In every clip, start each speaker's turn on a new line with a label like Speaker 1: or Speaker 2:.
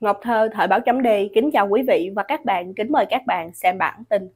Speaker 1: Ngọc Thơ, Thời báo chấm D, kính chào quý vị và các bạn, kính mời các bạn xem bản tin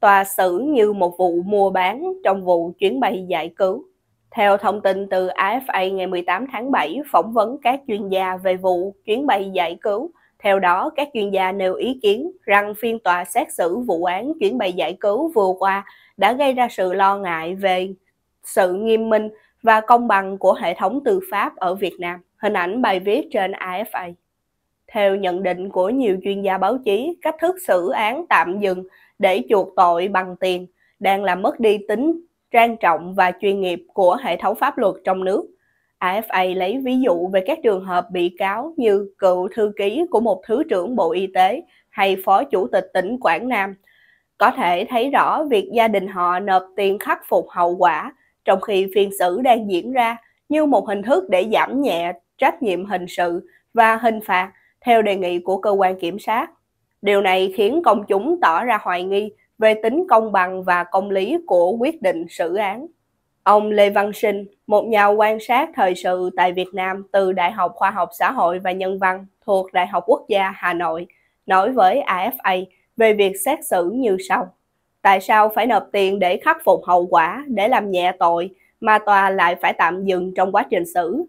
Speaker 1: Tòa xử như một vụ mua bán trong vụ chuyến bay giải cứu Theo thông tin từ AFA ngày 18 tháng 7, phỏng vấn các chuyên gia về vụ chuyến bay giải cứu Theo đó, các chuyên gia nêu ý kiến rằng phiên tòa xét xử vụ án chuyến bay giải cứu vừa qua đã gây ra sự lo ngại về sự nghiêm minh và công bằng của hệ thống tư pháp ở Việt Nam. Hình ảnh bài viết trên AFA. Theo nhận định của nhiều chuyên gia báo chí, cách thức xử án tạm dừng để chuộc tội bằng tiền đang làm mất đi tính trang trọng và chuyên nghiệp của hệ thống pháp luật trong nước. AFA lấy ví dụ về các trường hợp bị cáo như cựu thư ký của một thứ trưởng Bộ Y tế hay phó chủ tịch tỉnh Quảng Nam. Có thể thấy rõ việc gia đình họ nộp tiền khắc phục hậu quả trong khi phiên xử đang diễn ra như một hình thức để giảm nhẹ trách nhiệm hình sự và hình phạt theo đề nghị của cơ quan kiểm sát. Điều này khiến công chúng tỏ ra hoài nghi về tính công bằng và công lý của quyết định xử án. Ông Lê Văn Sinh, một nhà quan sát thời sự tại Việt Nam từ Đại học Khoa học Xã hội và Nhân văn thuộc Đại học Quốc gia Hà Nội, nói với AFA về việc xét xử như sau. Tại sao phải nộp tiền để khắc phục hậu quả, để làm nhẹ tội, mà tòa lại phải tạm dừng trong quá trình xử?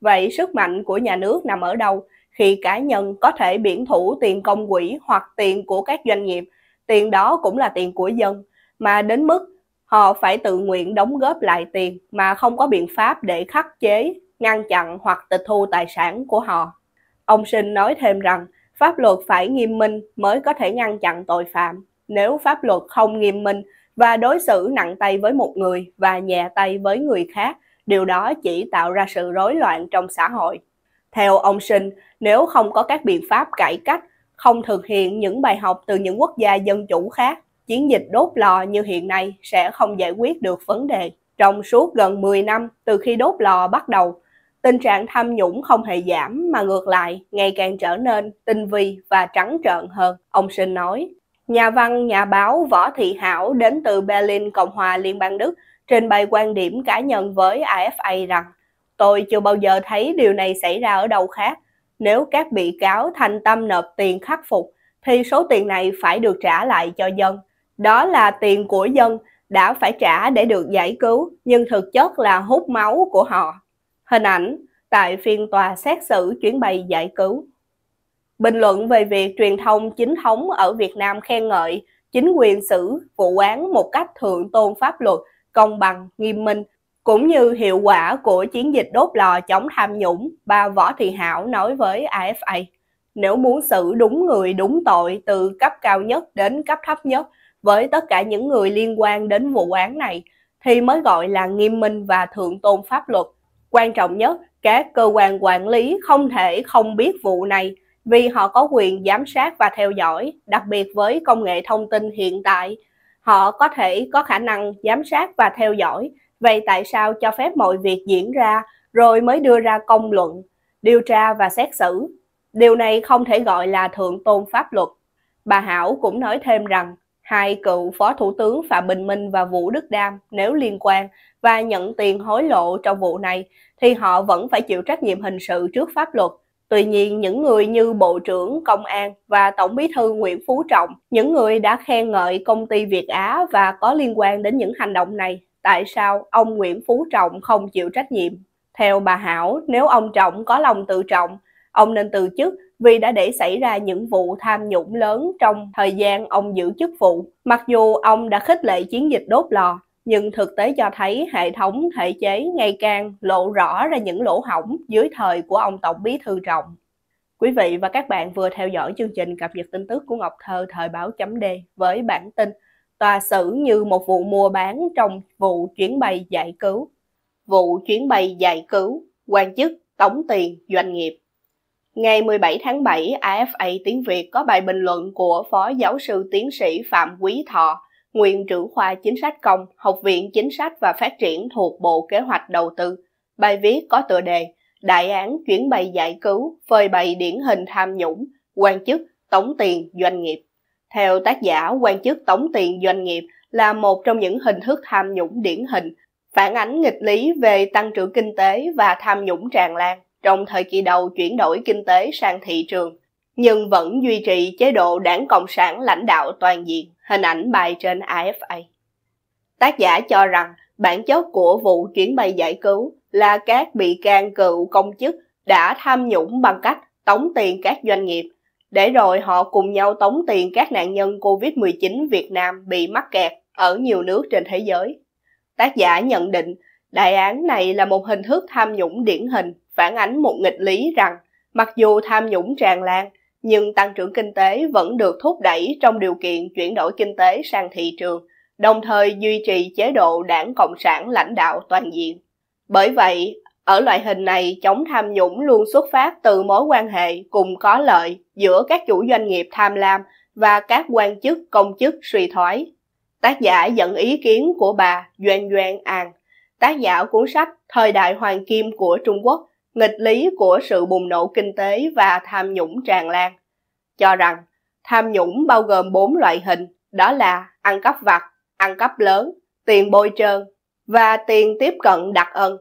Speaker 1: Vậy sức mạnh của nhà nước nằm ở đâu khi cá nhân có thể biển thủ tiền công quỹ hoặc tiền của các doanh nghiệp, tiền đó cũng là tiền của dân, mà đến mức họ phải tự nguyện đóng góp lại tiền mà không có biện pháp để khắc chế, ngăn chặn hoặc tịch thu tài sản của họ. Ông Sinh nói thêm rằng, pháp luật phải nghiêm minh mới có thể ngăn chặn tội phạm. Nếu pháp luật không nghiêm minh và đối xử nặng tay với một người và nhẹ tay với người khác, điều đó chỉ tạo ra sự rối loạn trong xã hội. Theo ông Sinh, nếu không có các biện pháp cải cách, không thực hiện những bài học từ những quốc gia dân chủ khác, chiến dịch đốt lò như hiện nay sẽ không giải quyết được vấn đề. Trong suốt gần 10 năm từ khi đốt lò bắt đầu, tình trạng tham nhũng không hề giảm mà ngược lại ngày càng trở nên tinh vi và trắng trợn hơn, ông Sinh nói. Nhà văn, nhà báo Võ Thị Hảo đến từ Berlin, Cộng hòa Liên bang Đức trình bày quan điểm cá nhân với AFA rằng Tôi chưa bao giờ thấy điều này xảy ra ở đâu khác. Nếu các bị cáo thành tâm nộp tiền khắc phục, thì số tiền này phải được trả lại cho dân. Đó là tiền của dân đã phải trả để được giải cứu, nhưng thực chất là hút máu của họ. Hình ảnh tại phiên tòa xét xử chuyến bay giải cứu. Bình luận về việc truyền thông chính thống ở Việt Nam khen ngợi chính quyền xử vụ án một cách thượng tôn pháp luật, công bằng, nghiêm minh cũng như hiệu quả của chiến dịch đốt lò chống tham nhũng, bà Võ Thị Hảo nói với AFA. Nếu muốn xử đúng người đúng tội từ cấp cao nhất đến cấp thấp nhất với tất cả những người liên quan đến vụ án này thì mới gọi là nghiêm minh và thượng tôn pháp luật. Quan trọng nhất, các cơ quan quản lý không thể không biết vụ này vì họ có quyền giám sát và theo dõi, đặc biệt với công nghệ thông tin hiện tại. Họ có thể có khả năng giám sát và theo dõi Vậy tại sao cho phép mọi việc diễn ra rồi mới đưa ra công luận, điều tra và xét xử? Điều này không thể gọi là thượng tôn pháp luật. Bà Hảo cũng nói thêm rằng hai cựu Phó Thủ tướng Phạm Bình Minh và Vũ Đức Đam nếu liên quan và nhận tiền hối lộ trong vụ này thì họ vẫn phải chịu trách nhiệm hình sự trước pháp luật. Tuy nhiên, những người như Bộ trưởng Công an và Tổng bí thư Nguyễn Phú Trọng, những người đã khen ngợi công ty Việt Á và có liên quan đến những hành động này tại sao ông Nguyễn Phú Trọng không chịu trách nhiệm. Theo bà Hảo, nếu ông Trọng có lòng tự trọng, ông nên từ chức vì đã để xảy ra những vụ tham nhũng lớn trong thời gian ông giữ chức vụ. Mặc dù ông đã khích lệ chiến dịch đốt lò, nhưng thực tế cho thấy hệ thống thể chế ngày càng lộ rõ ra những lỗ hỏng dưới thời của ông Tổng Bí Thư Trọng. Quý vị và các bạn vừa theo dõi chương trình cập nhật tin tức của Ngọc Thơ thời báo chấm D với bản tin tòa xử như một vụ mua bán trong vụ chuyến bay giải cứu. Vụ chuyến bay giải cứu, quan chức, tống tiền, doanh nghiệp. Ngày 17 tháng 7, AFA Tiếng Việt có bài bình luận của Phó Giáo sư Tiến sĩ Phạm Quý Thọ, nguyên trưởng khoa Chính sách Công, Học viện Chính sách và Phát triển thuộc Bộ Kế hoạch Đầu tư. Bài viết có tựa đề Đại án chuyến bay giải cứu, phơi bày điển hình tham nhũng, quan chức, tống tiền, doanh nghiệp. Theo tác giả, quan chức tống tiền doanh nghiệp là một trong những hình thức tham nhũng điển hình, phản ánh nghịch lý về tăng trưởng kinh tế và tham nhũng tràn lan trong thời kỳ đầu chuyển đổi kinh tế sang thị trường, nhưng vẫn duy trì chế độ đảng Cộng sản lãnh đạo toàn diện, hình ảnh bài trên AFA. Tác giả cho rằng bản chất của vụ chuyến bay giải cứu là các bị can cựu công chức đã tham nhũng bằng cách tống tiền các doanh nghiệp để rồi họ cùng nhau tống tiền các nạn nhân COVID-19 Việt Nam bị mắc kẹt ở nhiều nước trên thế giới. Tác giả nhận định đại án này là một hình thức tham nhũng điển hình, phản ánh một nghịch lý rằng mặc dù tham nhũng tràn lan, nhưng tăng trưởng kinh tế vẫn được thúc đẩy trong điều kiện chuyển đổi kinh tế sang thị trường, đồng thời duy trì chế độ đảng Cộng sản lãnh đạo toàn diện. Bởi vậy, ở loại hình này, chống tham nhũng luôn xuất phát từ mối quan hệ cùng có lợi giữa các chủ doanh nghiệp tham lam và các quan chức công chức suy thoái. Tác giả dẫn ý kiến của bà Doan Doan An, tác giả cuốn sách Thời đại Hoàng Kim của Trung Quốc, nghịch lý của sự bùng nổ kinh tế và tham nhũng tràn lan, cho rằng tham nhũng bao gồm bốn loại hình, đó là ăn cắp vặt, ăn cắp lớn, tiền bôi trơn và tiền tiếp cận đặc ân.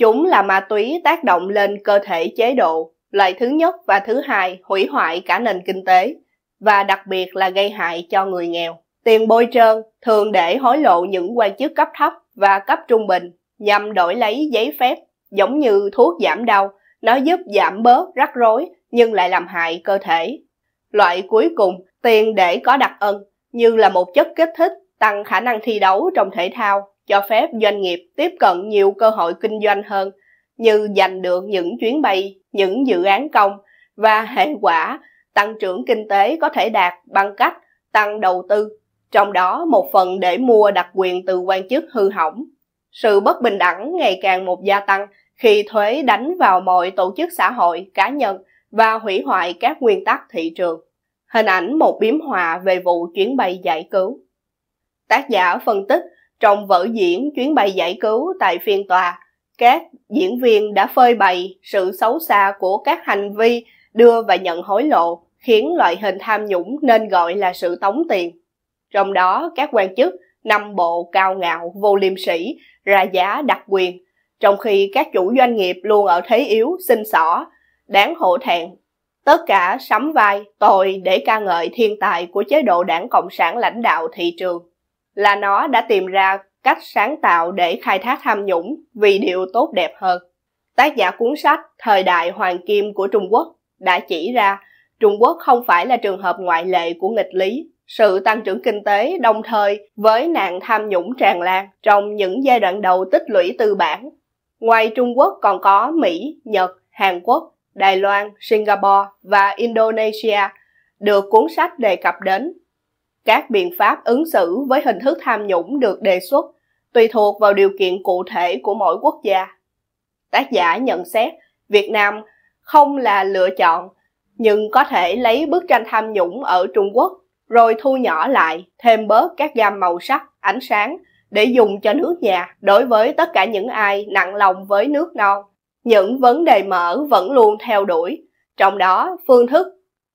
Speaker 1: Chúng là ma túy tác động lên cơ thể chế độ, loại thứ nhất và thứ hai hủy hoại cả nền kinh tế, và đặc biệt là gây hại cho người nghèo. Tiền bôi trơn thường để hối lộ những quan chức cấp thấp và cấp trung bình nhằm đổi lấy giấy phép, giống như thuốc giảm đau, nó giúp giảm bớt rắc rối nhưng lại làm hại cơ thể. Loại cuối cùng, tiền để có đặc ân, như là một chất kích thích tăng khả năng thi đấu trong thể thao cho phép doanh nghiệp tiếp cận nhiều cơ hội kinh doanh hơn như giành được những chuyến bay, những dự án công và hệ quả tăng trưởng kinh tế có thể đạt bằng cách tăng đầu tư, trong đó một phần để mua đặc quyền từ quan chức hư hỏng. Sự bất bình đẳng ngày càng một gia tăng khi thuế đánh vào mọi tổ chức xã hội, cá nhân và hủy hoại các nguyên tắc thị trường. Hình ảnh một biếm họa về vụ chuyến bay giải cứu. Tác giả phân tích trong vở diễn chuyến bay giải cứu tại phiên tòa, các diễn viên đã phơi bày sự xấu xa của các hành vi đưa và nhận hối lộ, khiến loại hình tham nhũng nên gọi là sự tống tiền. Trong đó, các quan chức năm bộ cao ngạo vô liêm sỉ ra giá đặc quyền, trong khi các chủ doanh nghiệp luôn ở thế yếu xin xỏ, đáng hổ thẹn. Tất cả sắm vai tội để ca ngợi thiên tài của chế độ đảng Cộng sản lãnh đạo thị trường là nó đã tìm ra cách sáng tạo để khai thác tham nhũng vì điều tốt đẹp hơn. Tác giả cuốn sách Thời đại Hoàng Kim của Trung Quốc đã chỉ ra Trung Quốc không phải là trường hợp ngoại lệ của nghịch lý. Sự tăng trưởng kinh tế đồng thời với nạn tham nhũng tràn lan trong những giai đoạn đầu tích lũy tư bản. Ngoài Trung Quốc còn có Mỹ, Nhật, Hàn Quốc, Đài Loan, Singapore và Indonesia được cuốn sách đề cập đến các biện pháp ứng xử với hình thức tham nhũng được đề xuất tùy thuộc vào điều kiện cụ thể của mỗi quốc gia tác giả nhận xét việt nam không là lựa chọn nhưng có thể lấy bức tranh tham nhũng ở trung quốc rồi thu nhỏ lại thêm bớt các gam màu sắc ánh sáng để dùng cho nước nhà đối với tất cả những ai nặng lòng với nước non những vấn đề mở vẫn luôn theo đuổi trong đó phương thức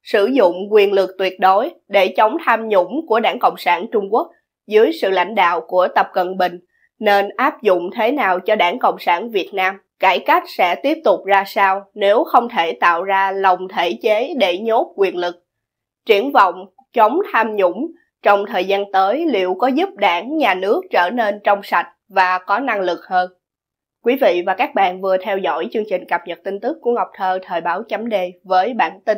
Speaker 1: sử dụng quyền lực tuyệt đối để chống tham nhũng của Đảng Cộng sản Trung Quốc dưới sự lãnh đạo của Tập Cận Bình nên áp dụng thế nào cho Đảng Cộng sản Việt Nam? Cải cách sẽ tiếp tục ra sao nếu không thể tạo ra lòng thể chế để nhốt quyền lực? Triển vọng chống tham nhũng trong thời gian tới liệu có giúp đảng, nhà nước trở nên trong sạch và có năng lực hơn? Quý vị và các bạn vừa theo dõi chương trình cập nhật tin tức của Ngọc Thơ thời báo chấm đề với bản tin